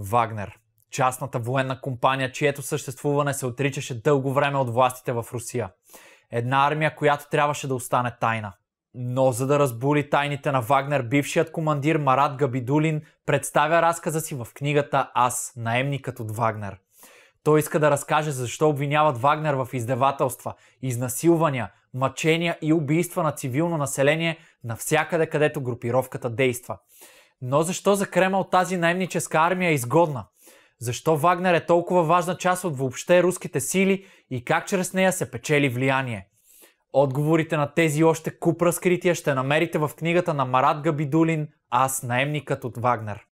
Вагнер, частната военна компания, чието съществуване се отричаше дълго време от властите в Русия. Една армия, която трябваше да остане тайна. Но за да разбули тайните на Вагнер, бившият командир Марат Габидулин представя разказа си в книгата Аз, наемникът от Вагнер. Той иска да разкаже защо обвиняват Вагнер в издевателства, изнасилвания, мъчения и убийства на цивилно население навсякъде, където групировката действа. Но защо за Кремъл тази наемническа армия е изгодна? Защо Вагнер е толкова важна част от въобще руските сили и как чрез нея се печели влияние? Отговорите на тези още куп разкрития ще намерите в книгата на Марат Габидулин «Аз наемникът от Вагнер».